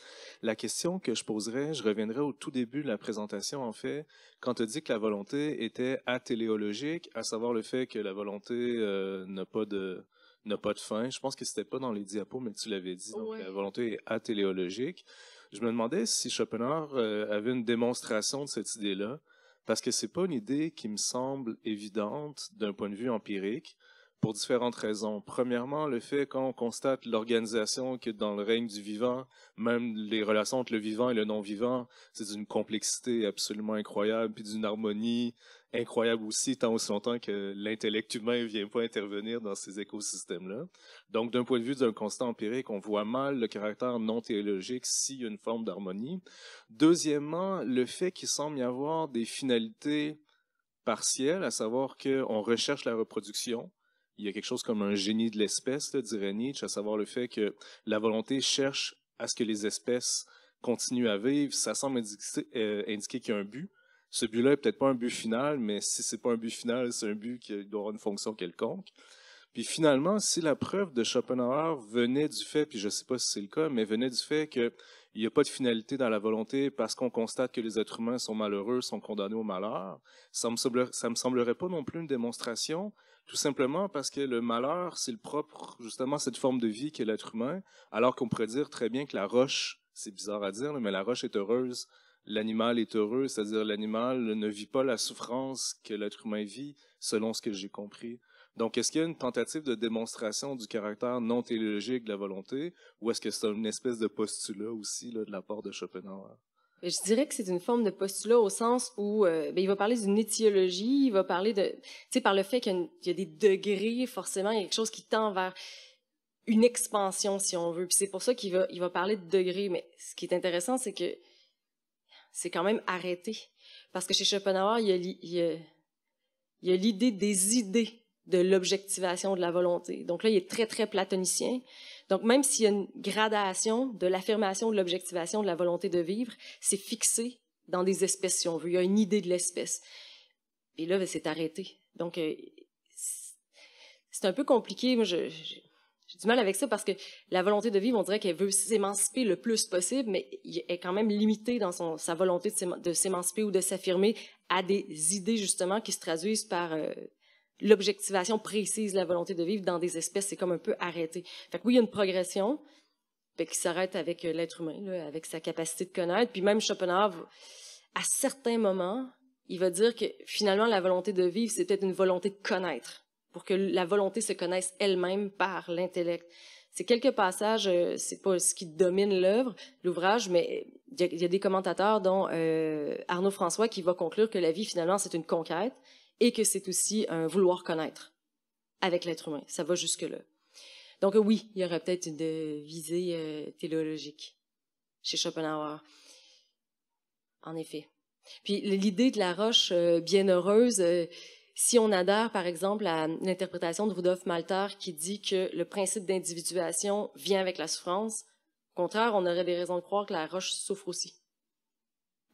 D: La question que je poserais, je reviendrai au tout début de la présentation en fait, quand tu dis que la volonté était atéléologique, à savoir le fait que la volonté euh, n'a pas de n'a pas de fin. Je pense que c'était pas dans les diapos, mais tu l'avais dit. la volonté est atéléologique. Je me demandais si Schopenhauer euh, avait une démonstration de cette idée-là, parce que c'est pas une idée qui me semble évidente d'un point de vue empirique pour différentes raisons. Premièrement, le fait qu'on constate l'organisation que dans le règne du vivant, même les relations entre le vivant et le non-vivant, c'est d'une complexité absolument incroyable, puis d'une harmonie incroyable aussi, tant aussi longtemps que l'intellect humain ne vient pas intervenir dans ces écosystèmes-là. Donc, d'un point de vue d'un constat empirique, on voit mal le caractère non théologique s'il y a une forme d'harmonie. Deuxièmement, le fait qu'il semble y avoir des finalités partielles, à savoir qu'on recherche la reproduction, il y a quelque chose comme un génie de l'espèce, dirait Nietzsche, à savoir le fait que la volonté cherche à ce que les espèces continuent à vivre. Ça semble indiquer, euh, qu'il y a un but. Ce but-là n'est peut-être pas un but final, mais si c'est pas un but final, c'est un but qui doit avoir une fonction quelconque. Puis finalement, si la preuve de Schopenhauer venait du fait, puis je sais pas si c'est le cas, mais venait du fait que il n'y a pas de finalité dans la volonté parce qu'on constate que les êtres humains sont malheureux, sont condamnés au malheur. Ça me, me semblerait pas non plus une démonstration, tout simplement parce que le malheur, c'est le propre, justement, cette forme de vie qu'est l'être humain, alors qu'on pourrait dire très bien que la roche, c'est bizarre à dire, mais la roche est heureuse, l'animal est heureux, c'est-à-dire l'animal ne vit pas la souffrance que l'être humain vit, selon ce que j'ai compris. Donc, est-ce qu'il y a une tentative de démonstration du caractère non téléologique de la volonté, ou est-ce que c'est une espèce de postulat aussi de la part de Schopenhauer?
B: je dirais que c'est une forme de postulat au sens où euh, ben, il va parler d'une étiologie, il va parler de, tu sais, par le fait qu'il y, a, des degrés, forcément, il y a quelque chose qui tend vers une expansion, si on veut. Puis c'est pour ça qu'il va, il va parler de degrés. Mais ce qui est intéressant, c'est que c'est quand même arrêté. Parce que chez Schopenhauer, il y a l'idée des idées de l'objectivation de la volonté. Donc là, il est très, très platonicien. Donc même s'il y a une gradation de l'affirmation de l'objectivation de la volonté de vivre, c'est fixé dans des espèces, si on veut. Il y a une idée de l'espèce. Et là, ben, c'est arrêté. Donc, euh, c'est un peu compliqué. Moi, j'ai du mal avec ça parce que la volonté de vivre, on dirait qu'elle veut s'émanciper le plus possible, mais elle est quand même limitée dans sa volonté de s'émanciper ou de s'affirmer à des idées, justement, qui se traduisent par euh, l'objectivation précise la volonté de vivre dans des espèces, c'est comme un peu arrêté. Fait que oui, il y a une progression qui s'arrête avec euh, l'être humain, avec sa capacité de connaître. Puis même Schopenhauer, à certains moments, il va dire que finalement, la volonté de vivre, c'est peut-être une volonté de connaître, pour que la volonté se connaisse elle-même par l'intellect. C'est quelques passages, euh, c'est pas ce qui domine l'œuvre, l'ouvrage, mais il y, a des commentateurs, dont euh, Arnaud François, qui va conclure que la vie, finalement, c'est une conquête, et que c'est aussi un euh, vouloir connaître avec l'être humain. Ça va jusque-là. Donc euh, oui, il y aurait peut-être une visée euh, théologique téléologique chez Schopenhauer. En effet. Puis l'idée de la roche bienheureuse, si on adhère par exemple à l'interprétation de Rudolf Malter qui dit que le principe d'individuation vient avec la souffrance, au contraire, on aurait des raisons de croire que la roche souffre aussi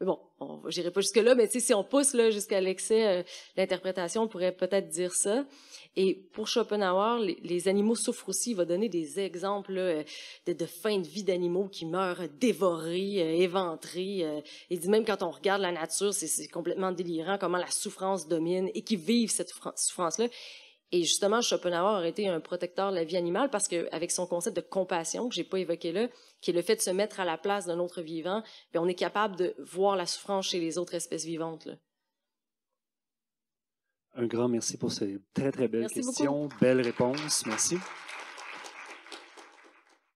B: bon, j'irai pas jusque là, mais si on pousse jusqu'à l'excès, euh, l'interprétation, pourrait peut-être dire ça. Et pour Schopenhauer, les, animaux souffrent aussi. Il va donner des exemples euh, de, fin de vie d'animaux qui meurent euh, dévorés, éventrés. il dit même quand on regarde la nature, c'est, complètement délirant comment la souffrance domine et qui vivent cette souffrance-là. Et justement, Schopenhauer a été un protecteur de la vie animale parce qu'avec son concept de compassion, que j'ai pas évoqué là, qui est le fait de se mettre à la place d'un autre vivant, ben, on est capable de voir la souffrance chez les autres espèces vivantes.
A: Un grand merci pour ces très, très belles questions, belles réponses. Merci.